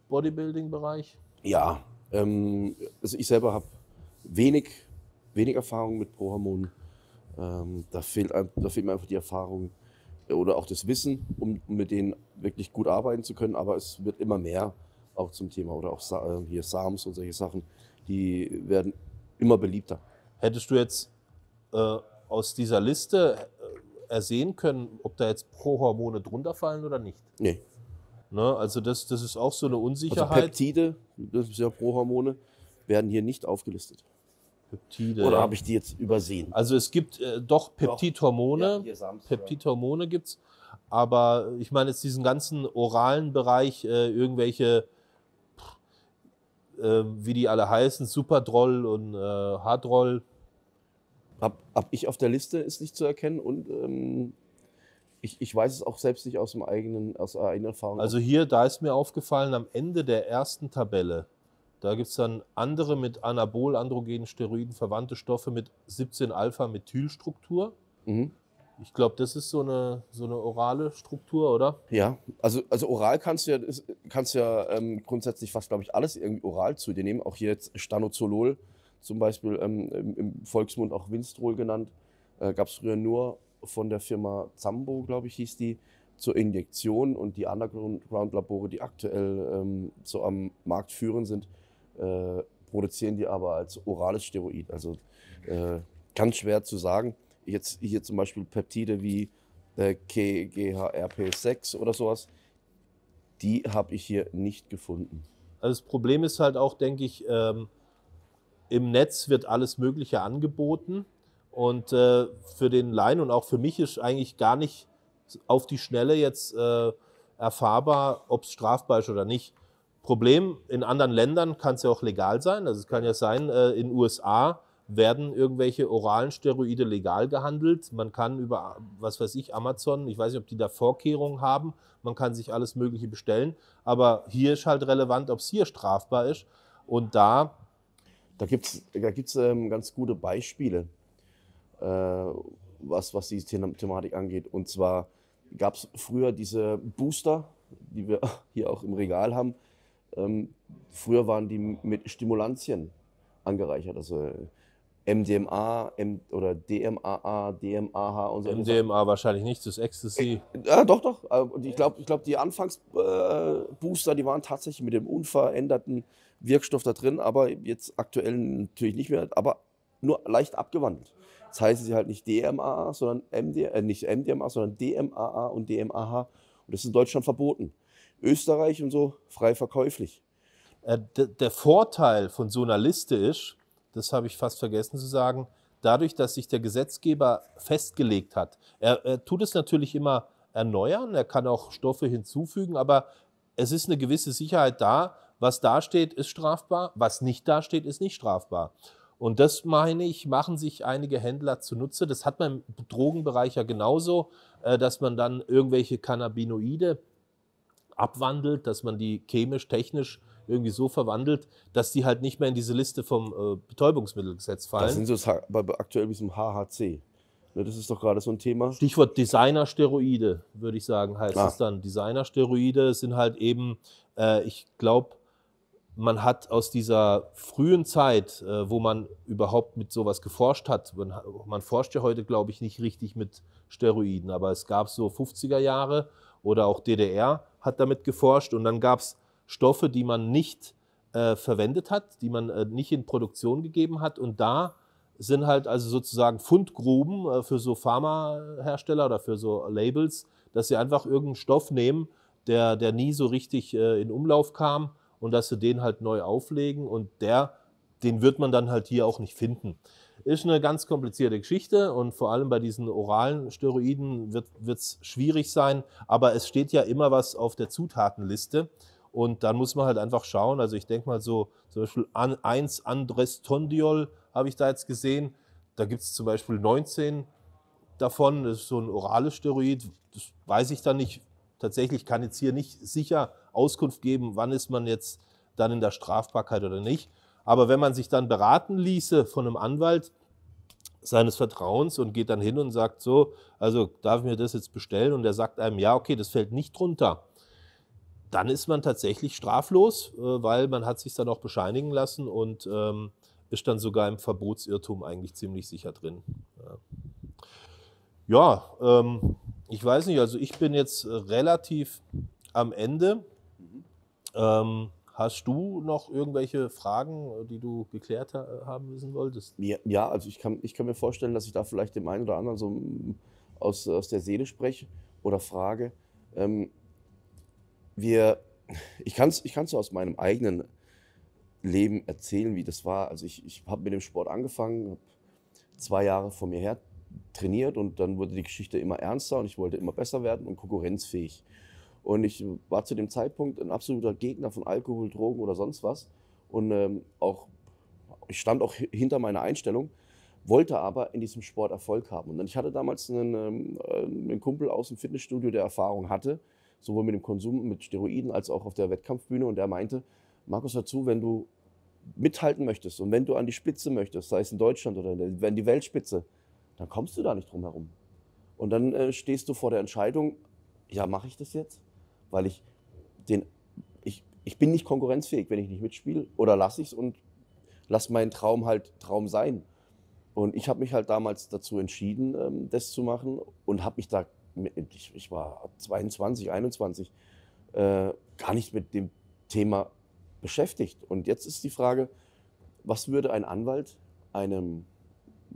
Bodybuilding-Bereich? Ja, ähm, also ich selber habe wenig, wenig Erfahrung mit Prohormonen. Ähm, da, fehlt, da fehlt mir einfach die Erfahrung, oder auch das Wissen, um, mit denen wirklich gut arbeiten zu können. Aber es wird immer mehr auch zum Thema oder auch äh, hier SAMs und solche Sachen, die werden immer beliebter. Hättest du jetzt äh, aus dieser Liste äh, ersehen können, ob da jetzt Prohormone drunter fallen oder nicht? Nee. Ne? Also das, das ist auch so eine also Unsicherheit. Also Peptide, das ist ja Prohormone, werden hier nicht aufgelistet. Peptide. Oder habe ich die jetzt übersehen? Also es gibt äh, doch Peptidhormone. Ja, Peptidhormone gibt es. Aber ich meine jetzt diesen ganzen oralen Bereich, äh, irgendwelche, pff, äh, wie die alle heißen, Superdroll und äh, Hardroll. Hab, hab ich auf der Liste, ist nicht zu erkennen und ähm, ich, ich weiß es auch selbst nicht aus, dem eigenen, aus der Erfahrung. Also hier, da ist mir aufgefallen, am Ende der ersten Tabelle, da gibt es dann andere mit Anabol, androgenen Steroiden verwandte Stoffe mit 17-Alpha-Methylstruktur. Mhm. Ich glaube, das ist so eine, so eine orale Struktur, oder? Ja, also, also oral kannst du ja, kannst ja ähm, grundsätzlich fast, glaube ich, alles irgendwie oral zu dir nehmen. Auch hier jetzt Stanozolol, zum Beispiel ähm, im Volksmund auch Winstrol genannt, äh, gab es früher nur von der Firma Zambo, glaube ich, hieß die, zur Injektion. Und die Underground-Labore, die aktuell ähm, so am Markt führen, sind äh, produzieren die aber als orales Steroid. Also äh, ganz schwer zu sagen. Jetzt hier zum Beispiel Peptide wie äh, KGHRP6 oder sowas, die habe ich hier nicht gefunden. Also das Problem ist halt auch, denke ich, ähm, im Netz wird alles Mögliche angeboten. Und äh, für den Laien und auch für mich ist eigentlich gar nicht auf die Schnelle jetzt äh, erfahrbar, ob es strafbar ist oder nicht. Problem, in anderen Ländern kann es ja auch legal sein. Also es kann ja sein, äh, in USA werden irgendwelche oralen Steroide legal gehandelt. Man kann über, was weiß ich, Amazon, ich weiß nicht, ob die da Vorkehrungen haben, man kann sich alles Mögliche bestellen. Aber hier ist halt relevant, ob es hier strafbar ist. Und da. Da gibt es da gibt's, ähm, ganz gute Beispiele, äh, was, was diese The Thematik angeht. Und zwar gab es früher diese Booster, die wir hier auch im Regal haben, ähm, früher waren die mit Stimulantien angereichert, also äh, MDMA M oder DMAA, DMAH und so. MDMA wahrscheinlich nicht, das ist Ecstasy. Äh, äh, ja, doch, doch. Und ich glaube, ich glaub, die Anfangsbooster, die waren tatsächlich mit dem unveränderten Wirkstoff da drin, aber jetzt aktuell natürlich nicht mehr, aber nur leicht abgewandelt. Das heißen sie halt nicht DMAA, sondern MD, äh, nicht MDMA, sondern DMAA und DMAH. Und das ist in Deutschland verboten. Österreich und so frei verkäuflich. Äh, der Vorteil von so einer Liste ist, das habe ich fast vergessen zu sagen, dadurch, dass sich der Gesetzgeber festgelegt hat. Er, er, tut es natürlich immer erneuern, er kann auch Stoffe hinzufügen, aber es ist eine gewisse Sicherheit da. Was dasteht, ist strafbar, was nicht dasteht, ist nicht strafbar. Und das, meine ich, machen sich einige Händler zunutze. Das hat man im Drogenbereich ja genauso, äh, dass man dann irgendwelche Cannabinoide abwandelt, dass man die chemisch, technisch irgendwie so verwandelt, dass die halt nicht mehr in diese Liste vom äh, Betäubungsmittelgesetz fallen. Das sind so aktuell wie zum HHC. Ne, das ist doch gerade so ein Thema. Stichwort Designer-Steroide, würde ich sagen, heißt ah. es dann. Designer-Steroide sind halt eben, äh, ich glaube, man hat aus dieser frühen Zeit, äh, wo man überhaupt mit sowas geforscht hat, man, man forscht ja heute, glaube ich, nicht richtig mit Steroiden, aber es gab so 50er Jahre, oder auch DDR hat damit geforscht. Und dann gab es Stoffe, die man nicht äh, verwendet hat, die man äh, nicht in Produktion gegeben hat. Und da sind halt also sozusagen Fundgruben äh, für so Pharmahersteller oder für so Labels, dass sie einfach irgendeinen Stoff nehmen, der, der nie so richtig äh, in Umlauf kam und dass sie den halt neu auflegen und der, den wird man dann halt hier auch nicht finden. Ist eine ganz komplizierte Geschichte und vor allem bei diesen oralen Steroiden wird es schwierig sein, aber es steht ja immer was auf der Zutatenliste. Und dann muss man halt einfach schauen. Also ich denke mal so, zum Beispiel 1 Andrestondiol habe ich da jetzt gesehen. Da gibt es zum Beispiel 19 davon. Das ist so ein orales Steroid. Das weiß ich dann nicht. Tatsächlich kann jetzt hier nicht sicher Auskunft geben, wann ist man jetzt dann in der Strafbarkeit oder nicht. Aber wenn man sich dann beraten ließe von einem Anwalt seines Vertrauens und geht dann hin und sagt so, also darf ich mir das jetzt bestellen? Und er sagt einem, ja, okay, das fällt nicht drunter. Dann ist man tatsächlich straflos, äh, weil man hat sich dann auch bescheinigen lassen und ähm, ist dann sogar im Verbotsirrtum eigentlich ziemlich sicher drin. Ja, ähm, ich weiß nicht, also ich bin jetzt relativ am Ende. Mhm. Ähm, Hast du noch irgendwelche Fragen, äh, die du geklärt äh, haben müssen wolltest? Ja, also ich kann, ich kann mir vorstellen, dass ich da vielleicht dem einen oder anderen so mm, aus, aus der Seele spreche oder frage. Ähm, wir, ich kann es ich kann's aus meinem eigenen Leben erzählen, wie das war. Also ich, ich habe mit dem Sport angefangen, habe zwei Jahre vor mir her trainiert und dann wurde die Geschichte immer ernster und ich wollte immer besser werden und konkurrenzfähig. Und ich war zu dem Zeitpunkt ein absoluter Gegner von Alkohol, Drogen oder sonst was. Und ähm, auch, ich stand auch hinter meiner Einstellung, wollte aber in diesem Sport Erfolg haben. Und ich hatte damals einen, ähm, äh, einen Kumpel aus dem Fitnessstudio, der Erfahrung hatte, sowohl mit dem Konsum, mit Steroiden als auch auf der Wettkampfbühne. Und der meinte, Markus, dazu, wenn du mithalten möchtest und wenn du an die Spitze möchtest, sei es in Deutschland oder wenn die Weltspitze, dann kommst du da nicht drum herum. Und dann äh, stehst du vor der Entscheidung, ja, mache ich das jetzt? weil ich den, ich, ich bin nicht konkurrenzfähig, wenn ich nicht mitspiele oder lasse ich es und lasse meinen Traum halt Traum sein. Und ich habe mich halt damals dazu entschieden, ähm, das zu machen und habe mich da, ich, war 22, 21, äh, gar nicht mit dem Thema beschäftigt. Und jetzt ist die Frage, was würde ein Anwalt einem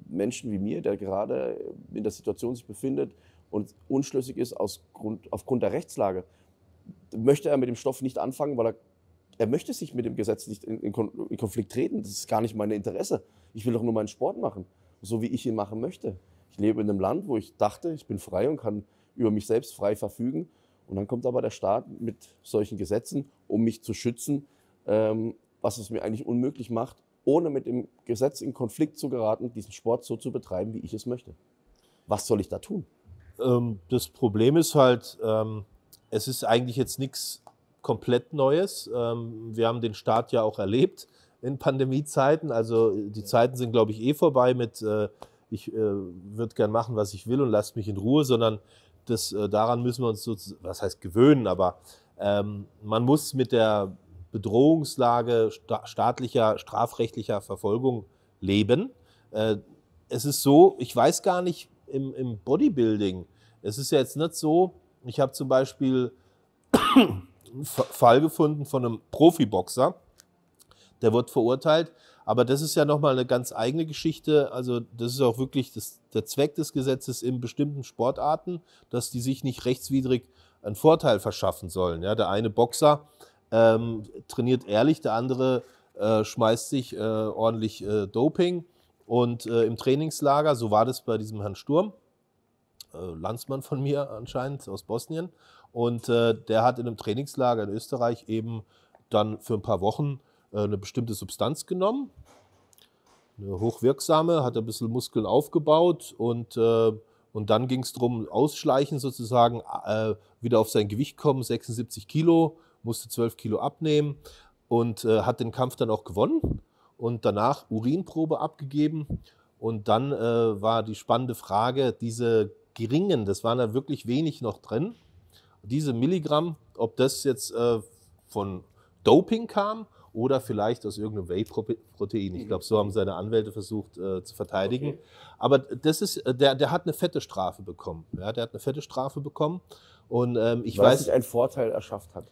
Menschen wie mir, der gerade in der Situation sich befindet und unschlüssig ist aus Grund, aufgrund der Rechtslage, möchte er mit dem Stoff nicht anfangen, weil er, er möchte sich mit dem Gesetz nicht in, in, Konflikt treten. Das ist gar nicht mein Interesse. Ich will doch nur meinen Sport machen, so wie ich ihn machen möchte. Ich lebe in einem Land, wo ich dachte, ich bin frei und kann über mich selbst frei verfügen. Und dann kommt aber der Staat mit solchen Gesetzen, um mich zu schützen, ähm, was es mir eigentlich unmöglich macht, ohne mit dem Gesetz in Konflikt zu geraten, diesen Sport so zu betreiben, wie ich es möchte. Was soll ich da tun? Ähm, das Problem ist halt, ähm es ist eigentlich jetzt nichts komplett Neues. Ähm, wir haben den Start ja auch erlebt in Pandemiezeiten. Also äh, die Zeiten sind, glaube ich, eh vorbei mit äh, ich äh, würde gern machen, was ich will und lasst mich in Ruhe, sondern das, daran müssen wir uns so, was heißt gewöhnen, aber ähm, man muss mit der Bedrohungslage staatlicher, strafrechtlicher Verfolgung leben. es ist so, ich weiß gar nicht, im, im Bodybuilding, es ist ja jetzt nicht so, ich habe zum Beispiel einen Fall gefunden von einem Profiboxer, der wird verurteilt. Aber das ist ja nochmal eine ganz eigene Geschichte. Also das ist auch wirklich das, der Zweck des Gesetzes in bestimmten Sportarten, dass die sich nicht rechtswidrig einen Vorteil verschaffen sollen. Ja, der eine Boxer ähm, trainiert ehrlich, der andere äh, schmeißt sich äh, ordentlich äh, Doping. Und äh, im Trainingslager, so war das bei diesem Herrn Sturm, äh, Landsmann von mir anscheinend aus Bosnien. Und äh, der hat in einem Trainingslager in Österreich eben dann für ein paar Wochen äh, eine bestimmte Substanz genommen. Eine hochwirksame, hat ein bisschen Muskeln aufgebaut und, äh, und dann ging es darum, ausschleichen sozusagen, äh, wieder auf sein Gewicht kommen, 76 Kilo, musste 12 Kilo abnehmen und äh, hat den Kampf dann auch gewonnen und danach Urinprobe abgegeben. Und dann äh, war die spannende Frage, diese geringen, das waren da wirklich wenig noch drin. Diese Milligramm, ob das jetzt äh, von Doping kam oder vielleicht aus irgendeinem Whey-Protein. Ich glaube, so haben seine Anwälte versucht äh, zu verteidigen. Okay. Aber das ist, äh, der, der hat eine fette Strafe bekommen. Ja, der hat eine fette Strafe bekommen. Und ähm, ich Weil weiß. Sich einen Vorteil erschafft hat.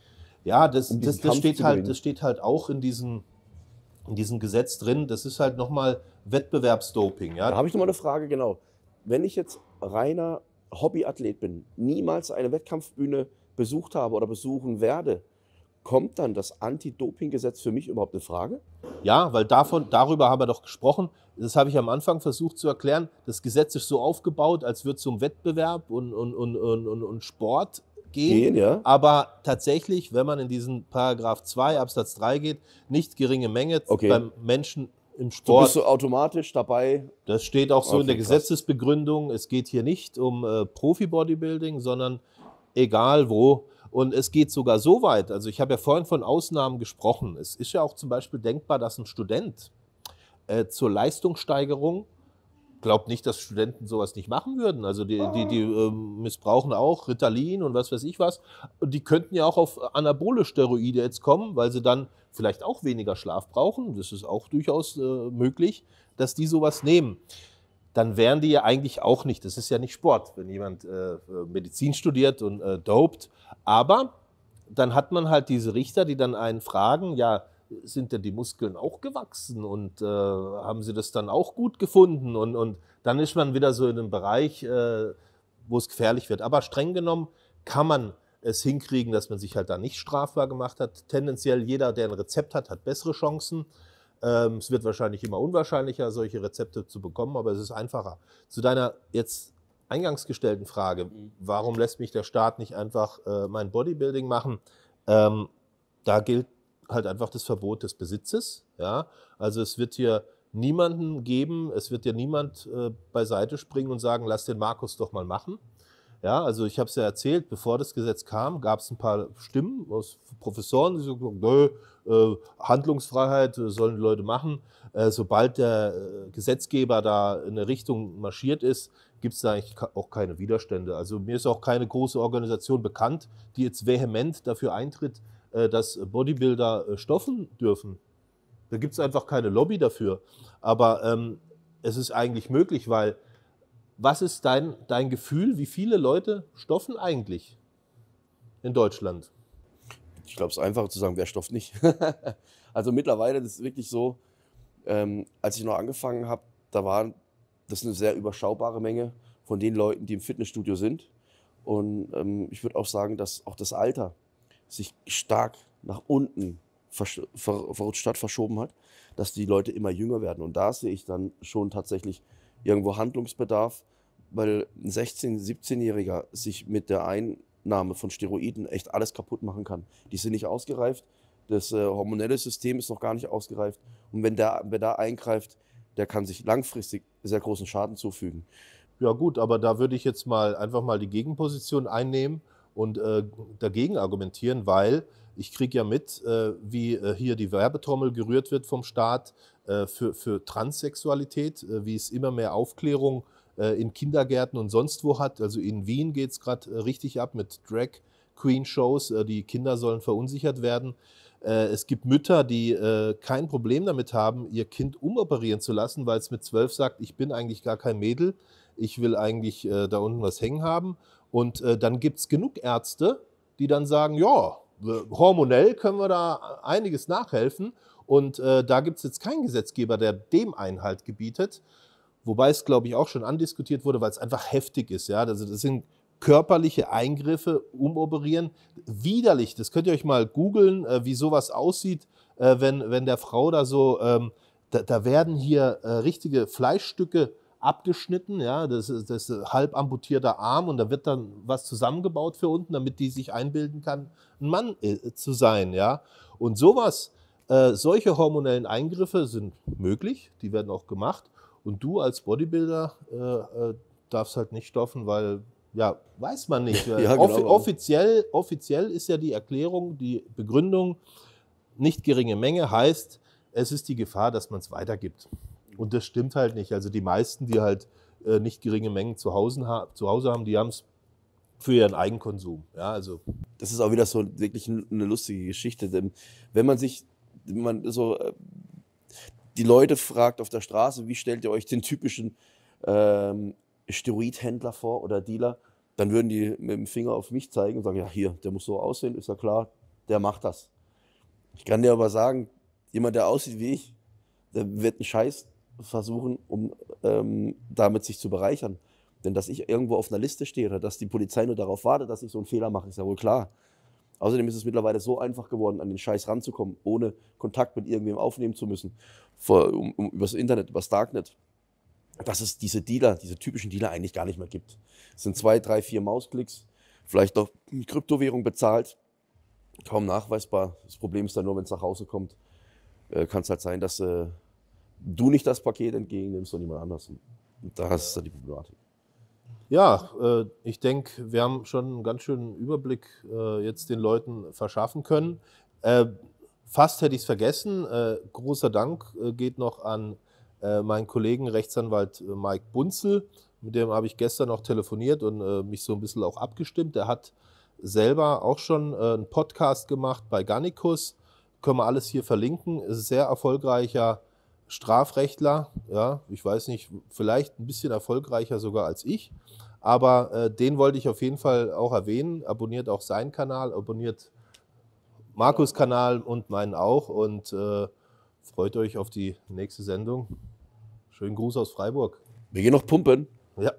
Ja, das, um das, das steht halt, das steht halt auch in diesem, in diesem Gesetz drin. Das ist halt nochmal Wettbewerbsdoping. Ja? Da habe ich nochmal eine Frage, genau. Wenn ich jetzt reiner Hobbyathlet bin, niemals eine Wettkampfbühne besucht habe oder besuchen werde, kommt dann das Anti-Doping-Gesetz für mich überhaupt in Frage? Ja, weil davon, darüber haben wir doch gesprochen. Das habe ich am Anfang versucht zu erklären. Das Gesetz ist so aufgebaut, als würde es um Wettbewerb und, und, und, und, und Sport gehen. gehen ja. Aber tatsächlich, wenn man in diesen Paragraph 2 Absatz 3 geht, nicht geringe Menge okay. beim Menschen im Sport. Du bist du automatisch dabei. Das steht auch so in der krass. Gesetzesbegründung. Es geht hier nicht um äh, Profi-Bodybuilding, sondern egal wo. Und es geht sogar so weit. Also ich habe ja vorhin von Ausnahmen gesprochen. Es ist ja auch zum Beispiel denkbar, dass ein Student äh, zur Leistungssteigerung glaube nicht, dass Studenten sowas nicht machen würden. Also die, die, die äh, missbrauchen auch Ritalin und was weiß ich was. Und die könnten ja auch auf anabole Steroide jetzt kommen, weil sie dann vielleicht auch weniger Schlaf brauchen. Das ist auch durchaus äh, möglich, dass die sowas nehmen. Dann wären die ja eigentlich auch nicht. Das ist ja nicht Sport, wenn jemand äh, Medizin studiert und äh, dopt. Aber dann hat man halt diese Richter, die dann einen fragen, ja, sind denn die Muskeln auch gewachsen und äh, haben sie das dann auch gut gefunden? Und, und dann ist man wieder so in einem Bereich, äh, wo es gefährlich wird. Aber streng genommen kann man es hinkriegen, dass man sich halt da nicht strafbar gemacht hat. Tendenziell jeder, der ein Rezept hat, hat bessere Chancen. Ähm, es wird wahrscheinlich immer unwahrscheinlicher, solche Rezepte zu bekommen, aber es ist einfacher. Zu deiner jetzt eingangs gestellten Frage, mhm. warum lässt mich der Staat nicht einfach äh, mein Bodybuilding machen? Ähm, da gilt halt einfach das Verbot des Besitzes. Ja? Also es wird hier niemanden geben, es wird dir niemand äh, beiseite springen und sagen, lass den Markus doch mal machen. Ja, also ich habe es ja erzählt, bevor das Gesetz kam, gab es ein paar Stimmen aus Professoren, die so nö, äh, Handlungsfreiheit äh, sollen die Leute machen. Äh, sobald der äh, Gesetzgeber da in eine Richtung marschiert ist, gibt es da eigentlich auch keine Widerstände. Also mir ist auch keine große Organisation bekannt, die jetzt vehement dafür eintritt, äh, dass Bodybuilder äh, stoffen dürfen. Da gibt es einfach keine Lobby dafür. Aber ähm, es ist eigentlich möglich, weil was ist dein, dein Gefühl, wie viele Leute stoffen eigentlich in Deutschland? Ich glaube, es ist einfach zu sagen, wer stofft nicht. also mittlerweile das ist es wirklich so, ähm, als ich noch angefangen habe, da war das eine sehr überschaubare Menge von den Leuten, die im Fitnessstudio sind. Und ähm, ich würde auch sagen, dass auch das Alter sich stark nach unten verrutscht hat, verschoben hat, dass die Leute immer jünger werden. Und da sehe ich dann schon tatsächlich irgendwo Handlungsbedarf, weil ein 16-, 17-Jähriger sich mit der Einnahme von Steroiden echt alles kaputt machen kann. Die sind nicht ausgereift, das äh, hormonelle System ist noch gar nicht ausgereift. Und wenn der, wer da eingreift, der kann sich langfristig sehr großen Schaden zufügen. Ja gut, aber da würde ich jetzt mal einfach mal die Gegenposition einnehmen und äh, dagegen argumentieren, weil ich kriege ja mit, äh, wie äh, hier die Werbetrommel gerührt wird vom Staat äh, für, für Transsexualität, äh, wie es immer mehr Aufklärung äh, in Kindergärten und sonst wo hat. Also in Wien geht es gerade richtig ab mit Drag Queen Shows. die Kinder sollen verunsichert werden. es gibt Mütter, die kein Problem damit haben, ihr Kind umoperieren zu lassen, weil es mit zwölf sagt, ich bin eigentlich gar kein Mädel ich will eigentlich äh, da unten was hängen haben. Und äh, dann gibt es genug Ärzte, die dann sagen, ja, hormonell können wir da äh, einiges nachhelfen. Und äh, da gibt es jetzt keinen Gesetzgeber, der dem Einhalt gebietet. Wobei es, glaube ich, auch schon andiskutiert wurde, weil es einfach heftig ist. Ja? Also das sind körperliche Eingriffe, umoperieren, widerlich. Das könnt ihr euch mal googeln, äh, wie sowas aussieht, äh, wenn, wenn der Frau da so, ähm, da, da, werden hier äh, richtige Fleischstücke abgeschnitten, ja, das ist, das halb amputierter Arm und da wird dann was zusammengebaut für unten, damit die sich einbilden kann, ein Mann äh, zu sein, ja. Und sowas, äh, solche hormonellen Eingriffe sind möglich, die werden auch gemacht und du als Bodybuilder äh, äh darfst halt nicht stoffen, weil ja, weiß man nicht. ja, genau, Off offiziell, offiziell ist ja die Erklärung, die Begründung, nicht geringe Menge heißt, es ist die Gefahr, dass man es weitergibt. Und das stimmt halt nicht. Also die meisten, die halt äh, nicht geringe Mengen zu Hause, ha zu Hause haben, die haben es für ihren Eigenkonsum. Ja, also. Das ist auch wieder so wirklich eine lustige Geschichte. Denn wenn man sich, wenn man so äh, die Leute fragt auf der Straße, wie stellt ihr euch den typischen ähm, Steroidhändler vor oder Dealer, dann würden die mit dem Finger auf mich zeigen und sagen, ja hier, der muss so aussehen, ist ja klar, der macht das. Ich kann dir aber sagen, jemand, der aussieht wie ich, der wird einen scheiß versuchen, um ähm, damit sich zu bereichern. Denn dass ich irgendwo auf einer Liste stehe oder dass die Polizei nur darauf wartet, dass ich so einen Fehler mache, ist ja wohl klar. Außerdem ist es mittlerweile so einfach geworden, an den Scheiß ranzukommen, ohne Kontakt mit irgendwem aufnehmen zu müssen, vor, um, um, übers Internet, übers Darknet, dass es diese Dealer, diese typischen Dealer eigentlich gar nicht mehr gibt. Es sind zwei, drei, vier Mausklicks, vielleicht noch mit Kryptowährung bezahlt, kaum nachweisbar. Das Problem ist dann nur, wenn es nach Hause kommt, äh, kann es halt sein, dass du äh, du nicht das Paket entgegennimmst, sondern jemand anders. Und da ist dann die Problematik. Ja, äh, ich denke, wir haben schon einen ganz schönen Überblick äh, jetzt den Leuten verschaffen können. Äh, fast hätte ich es vergessen. großer Dank geht noch an meinen Kollegen Rechtsanwalt Mike Bunzel. Mit dem habe ich gestern noch telefoniert und mich so ein bisschen auch abgestimmt. Er hat selber auch schon einen Podcast gemacht bei Gannikus. Können wir alles hier verlinken. sehr erfolgreicher Strafrechtler, ja, ich weiß nicht, vielleicht ein bisschen erfolgreicher sogar als ich, aber äh, den wollte ich auf jeden Fall auch erwähnen. Abonniert auch seinen Kanal, abonniert Markus Kanal und meinen auch und äh, freut euch auf die nächste Sendung. Schönen Gruß aus Freiburg. Wir gehen noch pumpen. Ja.